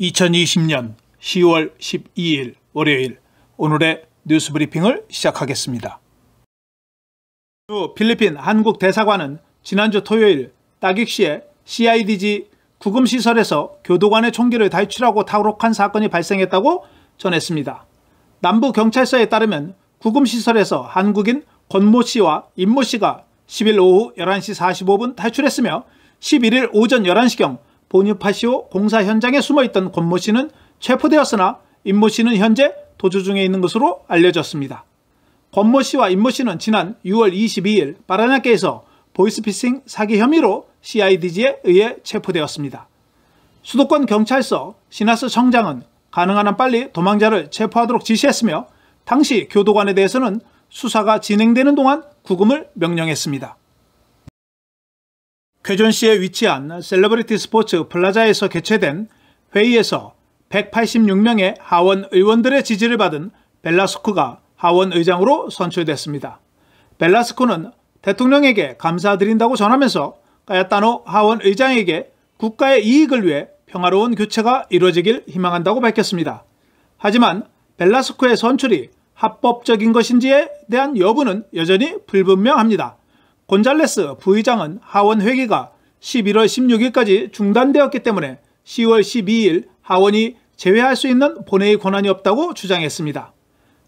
2020년 10월 12일 월요일 오늘의 뉴스 브리핑을 시작하겠습니다. 필리핀 한국 대사관은 지난주 토요일 따익시의 CIDG 구금시설에서 교도관의 총기를 탈출하고 탈옥한 사건이 발생했다고 전했습니다. 남부경찰서에 따르면 구금시설에서 한국인 권모 씨와 임모 씨가 10일 오후 11시 45분 탈출했으며 11일 오전 11시경 보니파시오 공사 현장에 숨어있던 권모 씨는 체포되었으나 임모 씨는 현재 도주 중에 있는 것으로 알려졌습니다. 권모 씨와 임모 씨는 지난 6월 22일 바라나케에서 보이스피싱 사기 혐의로 CIDG에 의해 체포되었습니다. 수도권 경찰서 시나스 청장은 가능한 한 빨리 도망자를 체포하도록 지시했으며 당시 교도관에 대해서는 수사가 진행되는 동안 구금을 명령했습니다. 쾌전시에 위치한 셀러브리티 스포츠 플라자에서 개최된 회의에서 186명의 하원 의원들의 지지를 받은 벨라스코가 하원 의장으로 선출됐습니다. 벨라스코는 대통령에게 감사드린다고 전하면서 까야타노 하원 의장에게 국가의 이익을 위해 평화로운 교체가 이루어지길 희망한다고 밝혔습니다. 하지만 벨라스코의 선출이 합법적인 것인지에 대한 여부는 여전히 불분명합니다. 곤잘레스 부의장은 하원 회기가 11월 16일까지 중단되었기 때문에 10월 12일 하원이 제외할 수 있는 본회의 권한이 없다고 주장했습니다.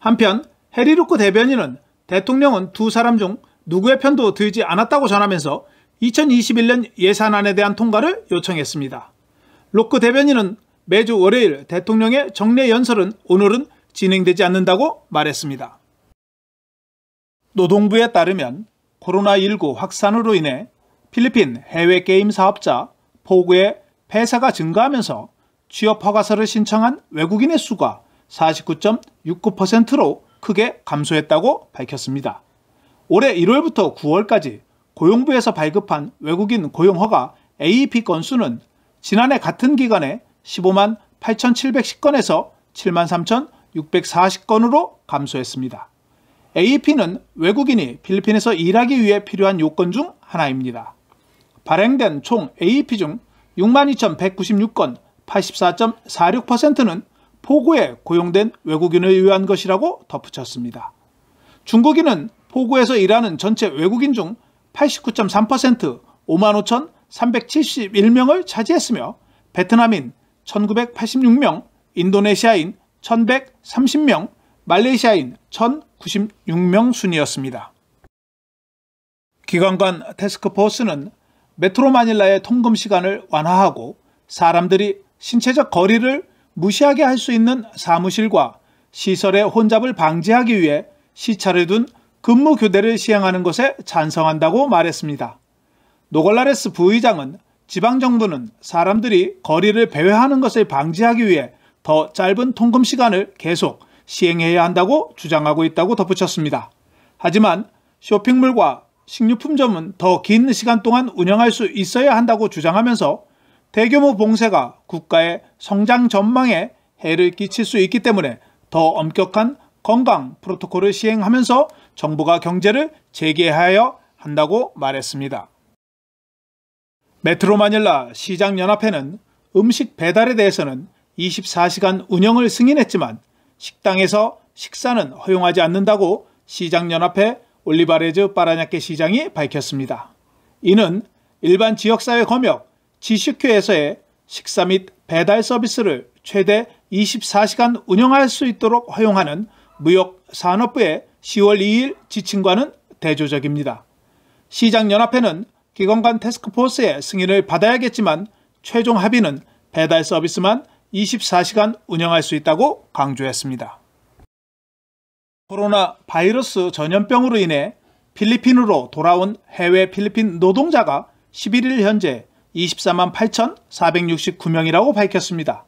한편 해리루크 대변인은 대통령은 두 사람 중 누구의 편도 들지 않았다고 전하면서 2021년 예산안에 대한 통과를 요청했습니다. 로크 대변인은 매주 월요일 대통령의 정례 연설은 오늘은 진행되지 않는다고 말했습니다. 노동부에 따르면 코로나19 확산으로 인해 필리핀 해외 게임 사업자 포구의 폐사가 증가하면서 취업 허가서를 신청한 외국인의 수가 49.69%로 크게 감소했다고 밝혔습니다. 올해 1월부터 9월까지 고용부에서 발급한 외국인 고용허가 AEP 건수는 지난해 같은 기간에 15만 8,710건에서 7만 3,640건으로 감소했습니다. AP는 외국인이 필리핀에서 일하기 위해 필요한 요건 중 하나입니다. 발행된 총 AP 중 62,196건 84.46%는 포구에 고용된 외국인을 위한 것이라고 덧붙였습니다. 중국인은 포구에서 일하는 전체 외국인 중 89.3% 55,371명을 차지했으며 베트남인 1,986명, 인도네시아인 1,130명, 말레이시아인 1 0 0 0명 96명 순이었습니다. 기관관 테스크포스는 메트로 마닐라의 통금 시간을 완화하고 사람들이 신체적 거리를 무시하게 할 수 있는 사무실과 시설의 혼잡을 방지하기 위해 시차를 둔 근무 교대를 시행하는 것에 찬성한다고 말했습니다. 노골라레스 부의장은 지방정부는 사람들이 거리를 배회하는 것을 방지하기 위해 더 짧은 통금 시간을 계속 시행해야 한다고 주장하고 있다고 덧붙였습니다. 하지만 쇼핑몰과 식료품점은 더 긴 시간 동안 운영할 수 있어야 한다고 주장하면서 대규모 봉쇄가 국가의 성장 전망에 해를 끼칠 수 있기 때문에 더 엄격한 건강 프로토콜을 시행하면서 정부가 경제를 재개하여 한다고 말했습니다. 메트로 마닐라 시장연합회는 음식 배달에 대해서는 24시간 운영을 승인했지만 식당에서 식사는 허용하지 않는다고 시장연합회 올리바레즈 빠라냐케 시장이 밝혔습니다. 이는 일반 지역사회 검역 지식회에서의 식사 및 배달 서비스를 최대 24시간 운영할 수 있도록 허용하는 무역산업부의 10월 2일 지침과는 대조적입니다. 시장연합회는 기관간 테스크포스의 승인을 받아야겠지만 최종 합의는 배달 서비스만 24시간 운영할 수 있다고 강조했습니다. 코로나 바이러스 전염병으로 인해 필리핀으로 돌아온 해외 필리핀 노동자가 11일 현재 24만 8,469명이라고 밝혔습니다.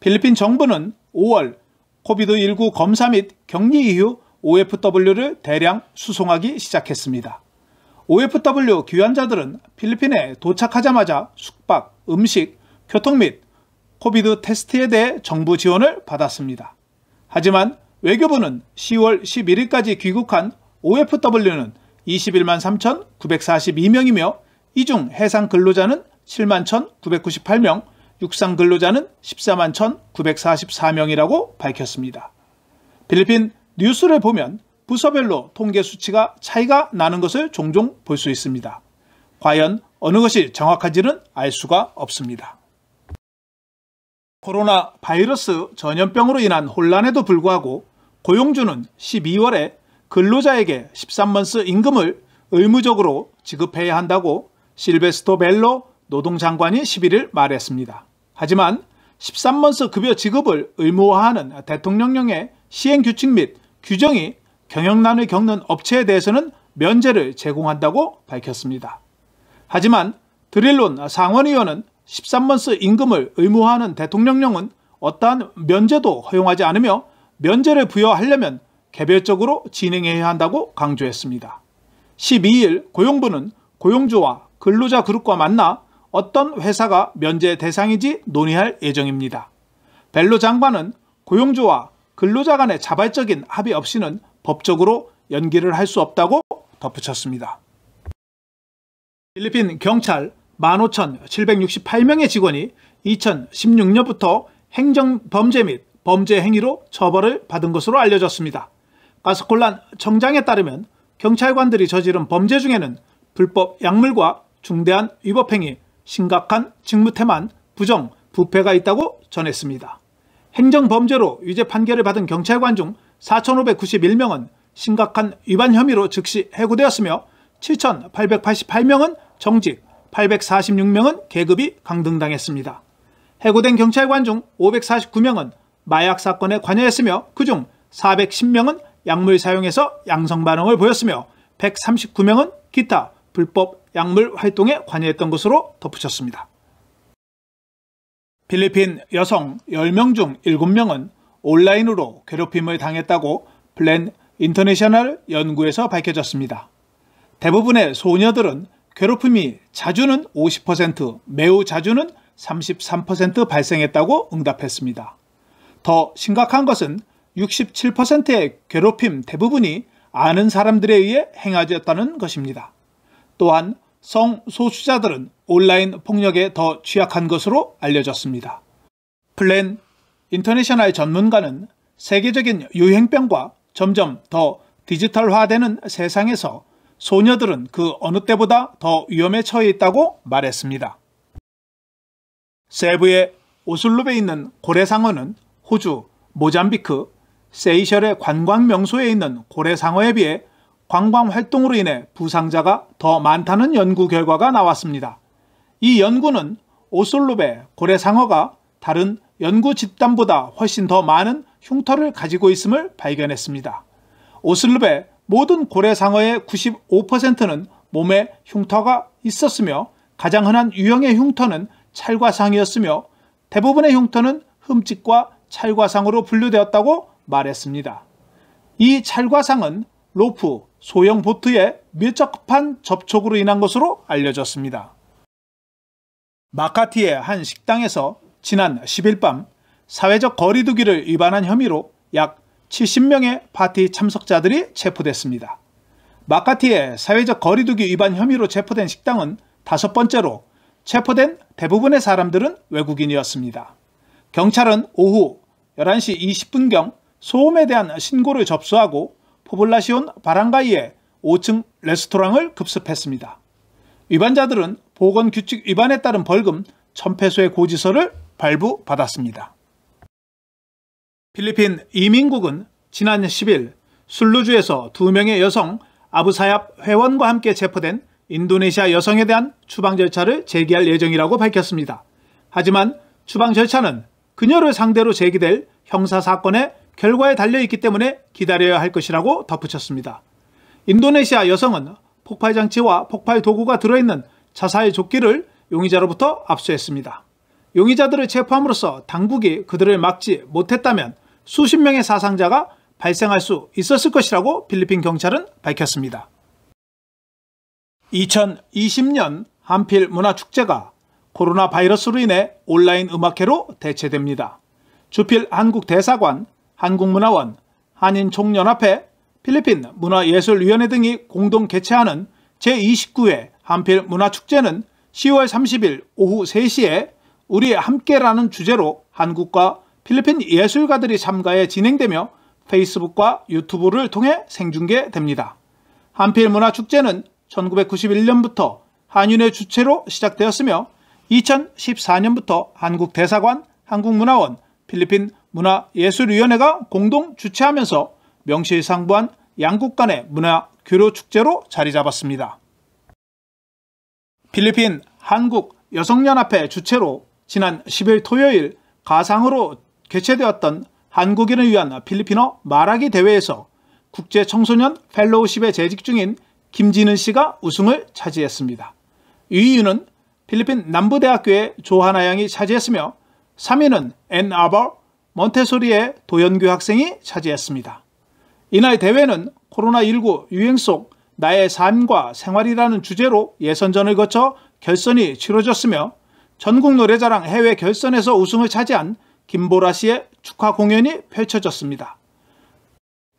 필리핀 정부는 5월 코비드19 검사 및 격리 이후 OFW를 대량 수송하기 시작했습니다. OFW 귀환자들은 필리핀에 도착하자마자 숙박, 음식, 교통 및 코비드 테스트에 대해 정부 지원을 받았습니다. 하지만 외교부는 10월 11일까지 귀국한 OFW는 21만 3,942명이며 이 중 해상 근로자는 7만 1,998명, 육상 근로자는 14만 1,944명이라고 밝혔습니다. 필리핀 뉴스를 보면 부서별로 통계 수치가 차이가 나는 것을 종종 볼 수 있습니다. 과연 어느 것이 정확한지는 알 수가 없습니다. 코로나 바이러스 전염병으로 인한 혼란에도 불구하고 고용주는 12월에 근로자에게 13먼스 임금을 의무적으로 지급해야 한다고 실베스토 벨로 노동장관이 11일 말했습니다. 하지만 13먼스 급여 지급을 의무화하는 대통령령의 시행규칙 및 규정이 경영난을 겪는 업체에 대해서는 면제를 제공한다고 밝혔습니다. 하지만 드릴론 상원의원은 13만스 임금을 의무화하는 대통령령은 어떠한 면제도 허용하지 않으며 면제를 부여하려면 개별적으로 진행해야 한다고 강조했습니다. 12일 고용부는 고용주와 근로자 그룹과 만나 어떤 회사가 면제 대상인지 논의할 예정입니다. 벨로 장관은 고용주와 근로자 간의 자발적인 합의 없이는 법적으로 연기를 할 수 없다고 덧붙였습니다. 필리핀 경찰 15,768명의 직원이 2016년부터 행정범죄 및 범죄 행위로 처벌을 받은 것으로 알려졌습니다. 가스콜란 청장에 따르면 경찰관들이 저지른 범죄 중에는 불법 약물과 중대한 위법행위, 심각한 직무태만, 부정, 부패가 있다고 전했습니다. 행정범죄로 유죄 판결을 받은 경찰관 중 4,591명은 심각한 위반 혐의로 즉시 해고되었으며 7,888명은 정직, 846명은 계급이 강등당했습니다. 해고된 경찰관 중 549명은 마약 사건에 관여했으며 그중 410명은 약물 사용에서 양성 반응을 보였으며 139명은 기타 불법 약물 활동에 관여했던 것으로 덧붙였습니다. 필리핀 여성 10명 중 7명은 온라인으로 괴롭힘을 당했다고 블랜 인터내셔널 연구에서 밝혀졌습니다. 대부분의 소녀들은 괴롭힘이 자주는 50%, 매우 자주는 33% 발생했다고 응답했습니다. 더 심각한 것은 67%의 괴롭힘 대부분이 아는 사람들에 의해 행하였다는 것입니다. 또한 성소수자들은 온라인 폭력에 더 취약한 것으로 알려졌습니다. 플랜 인터내셔널 전문가는 세계적인 유행병과 점점 더 디지털화되는 세상에서 소녀들은 그 어느 때보다 더 위험에 처해 있다고 말했습니다. 세부의 오슬룹에 있는 고래상어는 호주, 모잠비크, 세이셜의 관광 명소에 있는 고래상어에 비해 관광 활동으로 인해 부상자가 더 많다는 연구 결과가 나왔습니다. 이 연구는 오슬룹의 고래상어가 다른 연구 집단보다 훨씬 더 많은 흉터를 가지고 있음을 발견했습니다. 오슬룹의 모든 고래상어의 95%는 몸에 흉터가 있었으며 가장 흔한 유형의 흉터는 찰과상이었으며 대부분의 흉터는 흠집과 찰과상으로 분류되었다고 말했습니다. 이 찰과상은 로프, 소형 보트의 밀접한 접촉으로 인한 것으로 알려졌습니다. 마카티의 한 식당에서 지난 10일 밤 사회적 거리두기를 위반한 혐의로 약 70명의 파티 참석자들이 체포됐습니다. 마카티의 사회적 거리두기 위반 혐의로 체포된 식당은 다섯 번째로 체포된 대부분의 사람들은 외국인이었습니다. 경찰은 오후 11시 20분경 소음에 대한 신고를 접수하고 포블라시온 바람가이의 5층 레스토랑을 급습했습니다. 위반자들은 보건규칙 위반에 따른 벌금 1000페소의 고지서를 발부받았습니다. 필리핀 이민국은 지난 10일 술루주에서 두 명의 여성 아부사얓 회원과 함께 체포된 인도네시아 여성에 대한 추방 절차를 제기할 예정이라고 밝혔습니다. 하지만 추방 절차는 그녀를 상대로 제기될 형사사건의 결과에 달려있기 때문에 기다려야 할 것이라고 덧붙였습니다. 인도네시아 여성은 폭발장치와 폭발도구가 들어있는 자사의 조끼를 용의자로부터 압수했습니다. 용의자들을 체포함으로써 당국이 그들을 막지 못했다면 수십 명의 사상자가 발생할 수 있었을 것이라고 필리핀 경찰은 밝혔습니다. 2020년 한필 문화축제가 코로나 바이러스로 인해 온라인 음악회로 대체됩니다. 주필 한국대사관, 한국문화원, 한인총연합회, 필리핀 문화예술위원회 등이 공동 개최하는 제29회 한필 문화축제는 10월 30일 오후 3시에 우리 함께라는 주제로 한국과 필리핀 예술가들이 참가해 진행되며 페이스북과 유튜브를 통해 생중계됩니다. 한필 문화축제는 1991년부터 한윤의 주체로 시작되었으며 2014년부터 한국대사관, 한국문화원, 필리핀 문화예술위원회가 공동 주최하면서 명실상부한 양국 간의 문화 교류 축제로 자리 잡았습니다. 필리핀 한국 여성연합회 주최로 지난 10일 토요일 가상으로 개최되었던 한국인을 위한 필리핀어 말하기 대회에서 국제 청소년 펠로우십에 재직 중인 김진은 씨가 우승을 차지했습니다. 2위는 필리핀 남부대학교의 조하나 양이 차지했으며 3위는 앤아버 몬테소리의 도연규 학생이 차지했습니다. 이날 대회는 코로나19 유행 속 나의 삶과 생활이라는 주제로 예선전을 거쳐 결선이 치러졌으며 전국 노래자랑 해외 결선에서 우승을 차지한 김보라 씨의 축하 공연이 펼쳐졌습니다.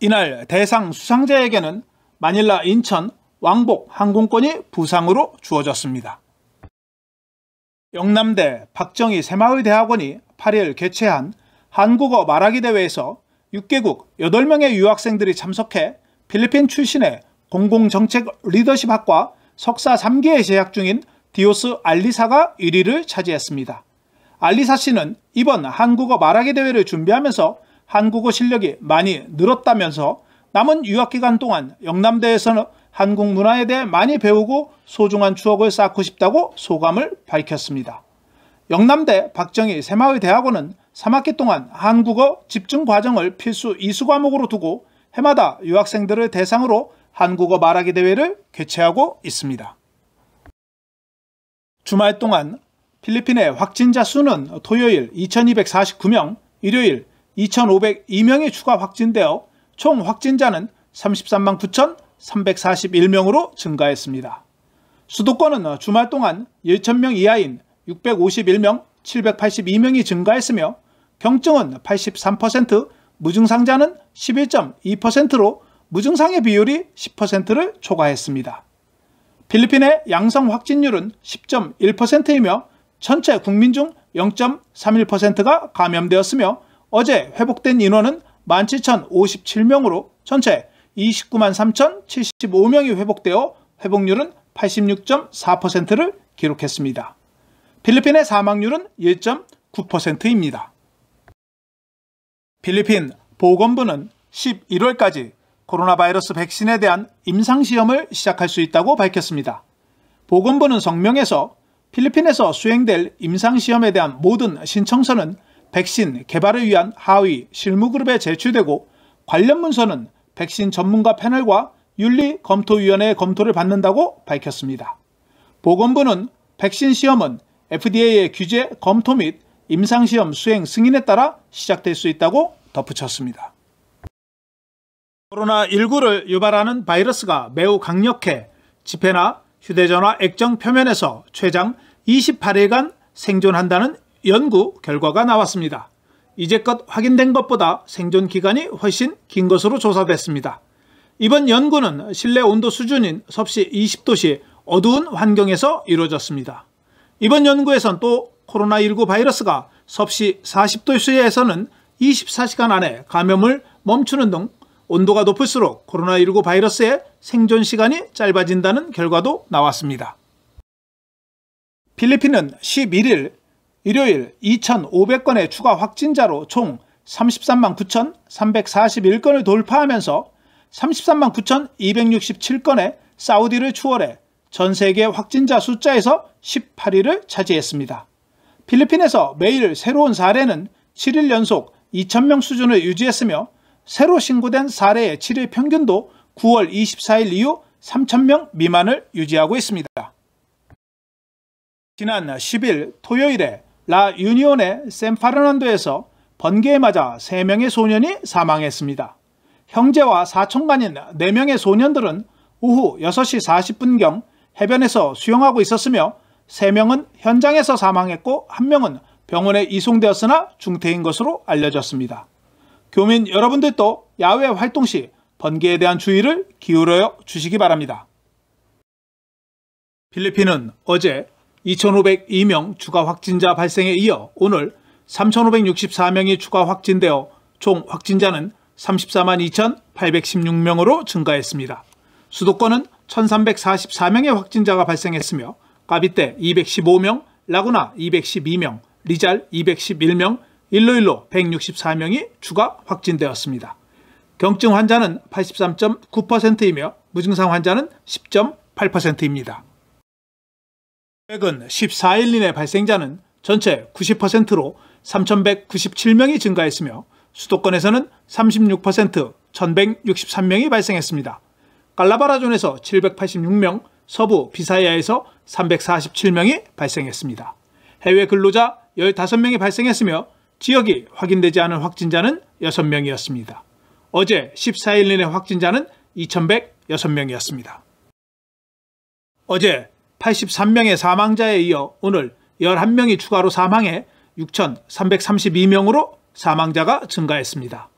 이날 대상 수상자에게는 마닐라 인천 왕복 항공권이 부상으로 주어졌습니다. 영남대 박정희 새마을대학원이 8일 개최한 한국어 말하기 대회에서 6개국 8명의 유학생들이 참석해 필리핀 출신의 공공정책 리더십학과 석사 3기에 재학 중인 디오스 알리사가 1위를 차지했습니다. 알리사 씨는 이번 한국어 말하기 대회를 준비하면서 한국어 실력이 많이 늘었다면서 남은 유학기간 동안 영남대에서는 한국 문화에 대해 많이 배우고 소중한 추억을 쌓고 싶다고 소감을 밝혔습니다. 영남대 박정희 새마을대학원은 3학기 동안 한국어 집중 과정을 필수 이수 과목으로 두고 해마다 유학생들을 대상으로 한국어 말하기 대회를 개최하고 있습니다. 주말 동안 필리핀의 확진자 수는 토요일 2,249명, 일요일 2,502명이 추가 확진되어 총 확진자는 33만 9,341명으로 증가했습니다. 수도권은 주말 동안 1,000명 이하인 651명 782명이 증가했으며 경증은 83%, 무증상자는 11.2%로 무증상의 비율이 10%를 초과했습니다. 필리핀의 양성 확진율은 10.1%이며 전체 국민 중 0.31%가 감염되었으며 어제 회복된 인원은 17,057명으로 전체 29만 3,075명이 회복되어 회복률은 86.4%를 기록했습니다. 필리핀의 사망률은 1.9%입니다. 필리핀 보건부는 11월까지 코로나 바이러스 백신에 대한 임상시험을 시작할 수 있다고 밝혔습니다. 보건부는 성명에서 필리핀에서 수행될 임상시험에 대한 모든 신청서는 백신 개발을 위한 하위 실무그룹에 제출되고 관련 문서는 백신 전문가 패널과 윤리검토위원회의 검토를 받는다고 밝혔습니다. 보건부는 백신 시험은 FDA의 규제 검토 및 임상시험 수행 승인에 따라 시작될 수 있다고 덧붙였습니다. 코로나19를 유발하는 바이러스가 매우 강력해 집회나 휴대전화 액정 표면에서 최장 28일간 생존한다는 연구 결과가 나왔습니다. 이제껏 확인된 것보다 생존 기간이 훨씬 긴 것으로 조사됐습니다. 이번 연구는 실내 온도 수준인 섭씨 20도씨 어두운 환경에서 이루어졌습니다. 이번 연구에선 또 코로나19 바이러스가 섭씨 40도씨에서는 24시간 안에 감염을 멈추는 등 온도가 높을수록 코로나19 바이러스의 생존 시간이 짧아진다는 결과도 나왔습니다. 필리핀은 11일 일요일 2,500건의 추가 확진자로 총 33만 9,341건을 돌파하면서 33만 9,267건의 사우디를 추월해 전 세계 확진자 숫자에서 18위를 차지했습니다. 필리핀에서 매일 새로운 사례는 7일 연속 2,000명 수준을 유지했으며 새로 신고된 사례의 7일 평균도 9월 24일 이후 3,000명 미만을 유지하고 있습니다. 지난 10일 토요일에 라 유니온의 샌파르난도에서 번개에 맞아 3명의 소년이 사망했습니다. 형제와 사촌간인 4명의 소년들은 오후 6시 40분경 해변에서 수영하고 있었으며 3명은 현장에서 사망했고 1명은 병원에 이송되었으나 중태인 것으로 알려졌습니다. 교민 여러분들도 야외 활동 시 번개에 대한 주의를 기울여 주시기 바랍니다. 필리핀은 어제 2,502명 추가 확진자 발생에 이어 오늘 3,564명이 추가 확진되어 총 확진자는 34만 2,816명으로 증가했습니다. 수도권은 1,344명의 확진자가 발생했으며 까비떼 215명, 라구나 212명, 리잘 211명, 일로 일로 164명이 추가 확진되었습니다. 경증 환자는 83.9%이며 무증상 환자는 10.8%입니다. 최근 14일 이내 발생자는 전체 90%로 3,197명이 증가했으며 수도권에서는 36% 1,163명이 발생했습니다. 깔라바라존에서 786명, 서부 비사이에서 347명이 발생했습니다. 해외 근로자 15명이 발생했으며 지역이 확인되지 않은 확진자는 6명이었습니다. 어제 14일 내내 확진자는 2,106명이었습니다. 어제 83명의 사망자에 이어 오늘 11명이 추가로 사망해 6,332명으로 사망자가 증가했습니다.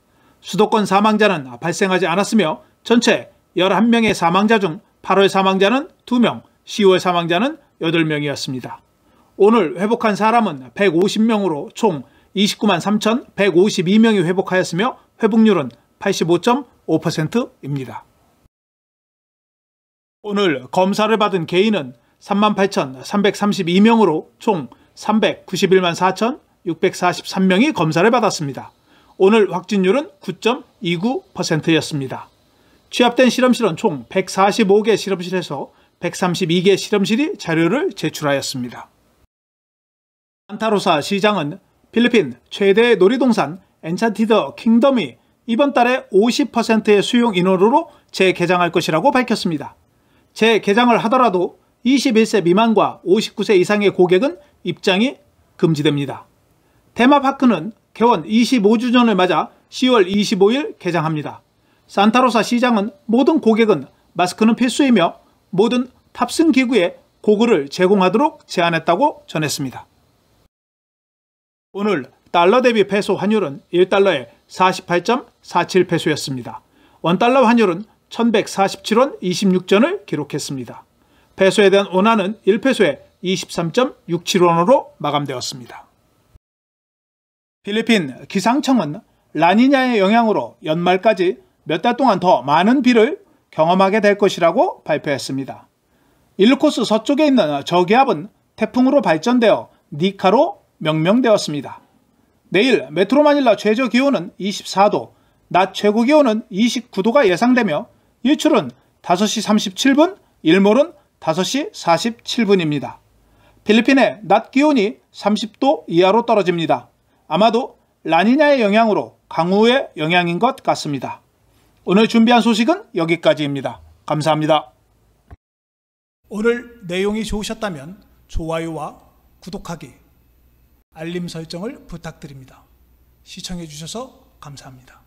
수도권 사망자는 발생하지 않았으며 전체 11명의 사망자 중 8월 사망자는 2명, 10월 사망자는 8명이었습니다. 오늘 회복한 사람은 150명으로 총 29만 3,152명이 회복하였으며 회복률은 85.5%입니다. 오늘 검사를 받은 개인은 38,332명으로 총 391만 4,643명이 검사를 받았습니다. 오늘 확진율은 9.29%였습니다. 취합된 실험실은 총 145개 실험실에서 132개 실험실이 자료를 제출하였습니다. 안타로사 시장은 필리핀 최대 놀이동산 엔차티더 킹덤이 이번 달에 50%의 수용 인원으로 재개장할 것이라고 밝혔습니다. 재개장을 하더라도 21세 미만과 59세 이상의 고객은 입장이 금지됩니다. 테마파크는 개원 25주년을 맞아 10월 25일 개장합니다. 산타로사 시장은 모든 고객은 마스크는 필수이며 모든 탑승기구에 고글을 제공하도록 제안했다고 전했습니다. 오늘 달러 대비 페소 환율은 1달러에 48.47페소였습니다. 원달러 환율은 1147원 26전을 기록했습니다. 페소에 대한 원화는 1페소에 23.67원으로 마감되었습니다. 필리핀 기상청은 라니냐의 영향으로 연말까지 몇 달 동안 더 많은 비를 경험하게 될 것이라고 발표했습니다. 일코스 서쪽에 있는 저기압은 태풍으로 발전되어 니카로 명명되었습니다. 내일 메트로마닐라 최저 기온은 24도, 낮 최고 기온은 29도가 예상되며 일출은 5시 37분, 일몰은 5시 47분입니다. 필리핀의 낮 기온이 30도 이하로 떨어집니다. 아마도 라니냐의 영향으로 강우의 영향인 것 같습니다. 오늘 준비한 소식은 여기까지입니다. 감사합니다. 오늘 내용이 좋으셨다면 좋아요와 구독하기 알림 설정을 부탁드립니다. 시청해 주셔서 감사합니다.